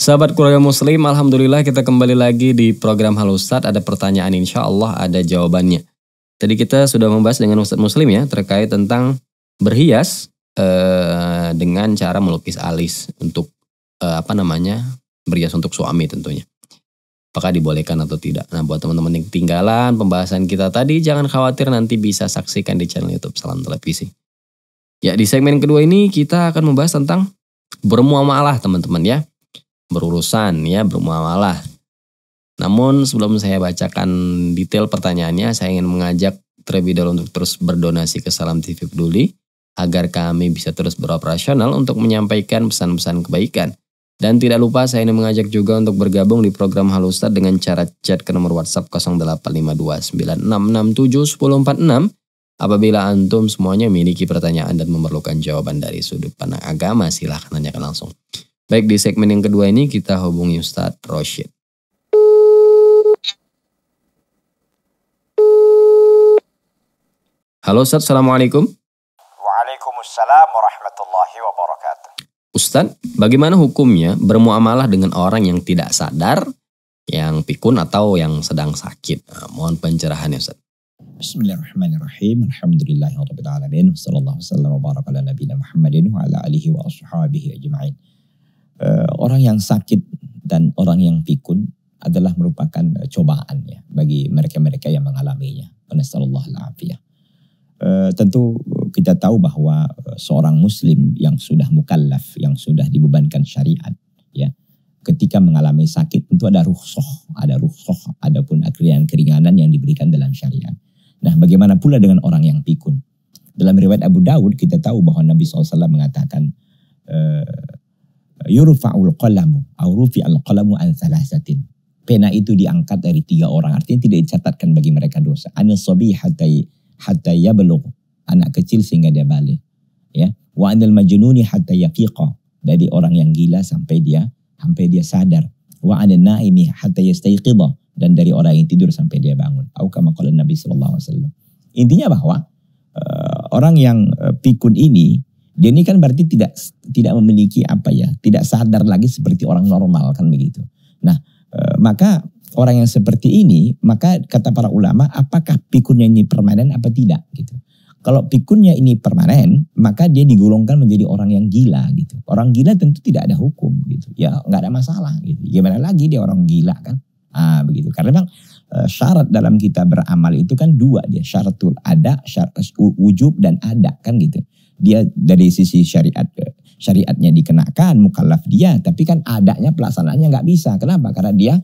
Sahabat keluarga muslim, Alhamdulillah kita kembali lagi di program Halo Ustadz. Ada pertanyaan insya Allah ada jawabannya. Tadi kita sudah membahas dengan Ustadz Muslim ya, terkait tentang berhias eh, dengan cara melukis alis untuk eh, apa namanya berhias untuk suami tentunya apakah dibolehkan atau tidak. Nah, buat teman-teman yang ketinggalan pembahasan kita tadi, jangan khawatir nanti bisa saksikan di channel YouTube Salam Televisi. Ya, di segmen kedua ini kita akan membahas tentang bermuamalah, teman-teman ya. Berurusan ya, bermuamalah. Namun sebelum saya bacakan detail pertanyaannya, saya ingin mengajak terlebih dahulu untuk terus berdonasi ke Salam TV Peduli agar kami bisa terus beroperasional untuk menyampaikan pesan-pesan kebaikan dan tidak lupa saya ingin mengajak juga untuk bergabung di program Halo Ustadz dengan cara chat ke nomor WhatsApp 085296671046 apabila antum semuanya memiliki pertanyaan dan memerlukan jawaban dari sudut pandang agama silahkan tanyakan langsung. Baik di segmen yang kedua ini kita hubungi Ustadz Roshid. Halo Ustadz, Assalamualaikum. Waalaikumsalam warahmatullahi wabarakatuh. Ustadz, bagaimana hukumnya bermuamalah dengan orang yang tidak sadar, yang pikun atau yang sedang sakit? Nah, mohon pencerahannya Ustadz. Bismillahirrahmanirrahim. Alhamdulillahirrahmanirrahim. Wassalamu'alaikum warahmatullahi wabarakatuh. Nabi Muhammadin wa ala alihi wa ashabihi ajma'in. Uh, orang yang sakit dan orang yang pikun adalah merupakan eh, cobaan ya bagi mereka-mereka yang mengalaminya. Nasallallahu alaihi uh, eh, Tentu kita tahu bahwa eh, seorang muslim yang sudah mukallaf, yang sudah dibebankan syariat, ya, ketika mengalami sakit tentu ada rukhsah, ada ada pun keringanan-keringanan yang diberikan dalam syariat. Nah, bagaimana pula dengan orang yang pikun? Dalam riwayat Abu Dawud kita tahu bahwa Nabi SAW mengatakan eh, yurfa'ul qalamu au al qalamu an thalathatin. Pena itu diangkat dari tiga orang. Artinya tidak dicatatkan bagi mereka dosa. Anasabi hatta hatta yablugh anak kecil sehingga dia balik. Ya, wa anil majnuni hatta yaqiqa dari orang yang gila sampai dia sampai dia sadar. Wa anil naimi hatta yastayqidha dan dari orang yang tidur sampai dia bangun. Aku kama qala Nabi sallallahu alaihi wasallam. Intinya bahwa eh, orang yang eh, pikun ini dia ini kan berarti tidak tidak memiliki apa ya, tidak sadar lagi seperti orang normal kan begitu. Nah, eh, maka orang yang seperti ini, maka kata para ulama, apakah pikunnya ini permanen apa tidak gitu. Kalau pikunnya ini permanen, maka dia digolongkan menjadi orang yang gila gitu. Orang gila tentu tidak ada hukum gitu. Ya nggak ada masalah gitu. Gimana lagi dia orang gila kan? Ah begitu. Karena memang eh, syarat dalam kita beramal itu kan dua dia syaratul ada syarat eh, wujub dan ada kan gitu. Dia dari sisi syariat eh, syariatnya dikenakan mukallaf dia, tapi kan adanya pelaksanaannya nggak bisa. Kenapa? Karena dia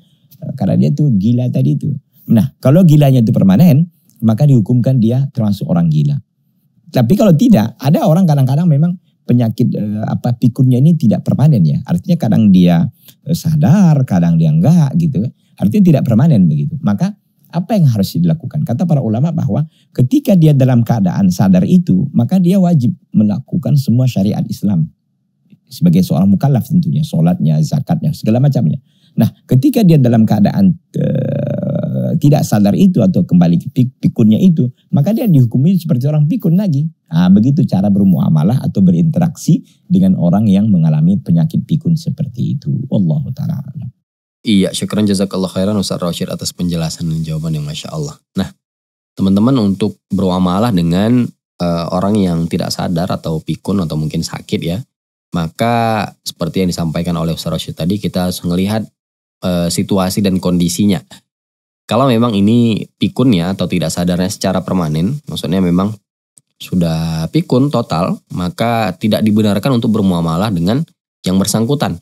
karena dia tuh gila tadi itu. Nah, kalau gilanya itu permanen, maka dihukumkan dia termasuk orang gila. Tapi kalau tidak, ada orang kadang-kadang memang penyakit eh, apa pikunnya ini tidak permanen ya. Artinya kadang dia eh, sadar, kadang dia enggak gitu. Ya. Artinya tidak permanen begitu. Maka apa yang harus dilakukan? Kata para ulama bahwa ketika dia dalam keadaan sadar itu, maka dia wajib melakukan semua syariat Islam. Sebagai seorang mukallaf tentunya, sholatnya, zakatnya, segala macamnya. Nah ketika dia dalam keadaan tidak sadar itu atau kembali ke pik, pikunnya itu, maka dia dihukumi seperti orang pikun lagi. Nah, begitu cara bermuamalah atau berinteraksi dengan orang yang mengalami penyakit pikun seperti itu. Wallahu taala. Iya, syukuran jazakallah khairan Ustaz Rashid atas penjelasan dan jawaban yang Masya Allah. Nah, teman-teman untuk bermuamalah dengan uh, orang yang tidak sadar atau pikun atau mungkin sakit ya, maka seperti yang disampaikan oleh Ustaz Rashid tadi, kita harus melihat uh, situasi dan kondisinya kalau memang ini pikun ya atau tidak sadarnya secara permanen, maksudnya memang sudah pikun total, maka tidak dibenarkan untuk bermuamalah dengan yang bersangkutan.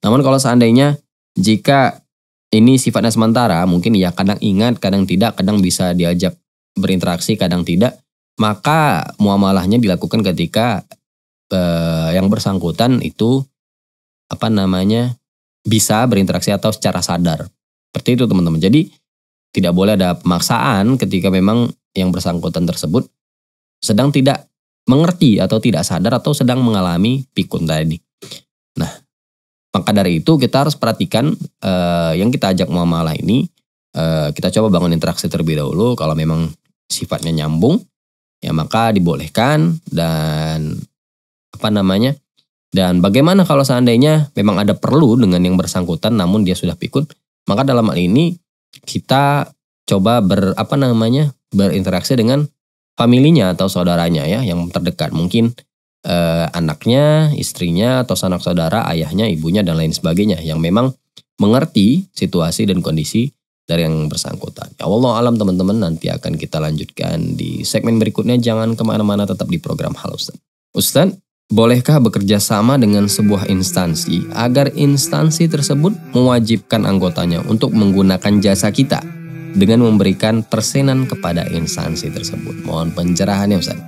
Namun kalau seandainya jika ini sifatnya sementara, mungkin ya kadang ingat, kadang tidak, kadang bisa diajak berinteraksi, kadang tidak, maka muamalahnya dilakukan ketika eh, yang bersangkutan itu apa namanya bisa berinteraksi atau secara sadar. Seperti itu teman-teman. Jadi tidak boleh ada pemaksaan ketika memang yang bersangkutan tersebut sedang tidak mengerti atau tidak sadar atau sedang mengalami pikun tadi. Nah, maka dari itu kita harus perhatikan eh, yang kita ajak muamalah ini eh, kita coba bangun interaksi terlebih dahulu kalau memang sifatnya nyambung ya maka dibolehkan dan apa namanya dan bagaimana kalau seandainya memang ada perlu dengan yang bersangkutan namun dia sudah pikun maka dalam hal ini kita coba ber apa namanya berinteraksi dengan familinya atau saudaranya ya yang terdekat mungkin eh, anaknya istrinya atau sanak saudara ayahnya ibunya dan lain sebagainya yang memang mengerti situasi dan kondisi dari yang bersangkutan. Ya Allah alam teman-teman nanti akan kita lanjutkan di segmen berikutnya. Jangan kemana-mana tetap di program halusan. Ustaz. Ustaz, Bolehkah bekerja sama dengan sebuah instansi agar instansi tersebut mewajibkan anggotanya untuk menggunakan jasa kita dengan memberikan persenan kepada instansi tersebut? Mohon pencerahannya Ustaz.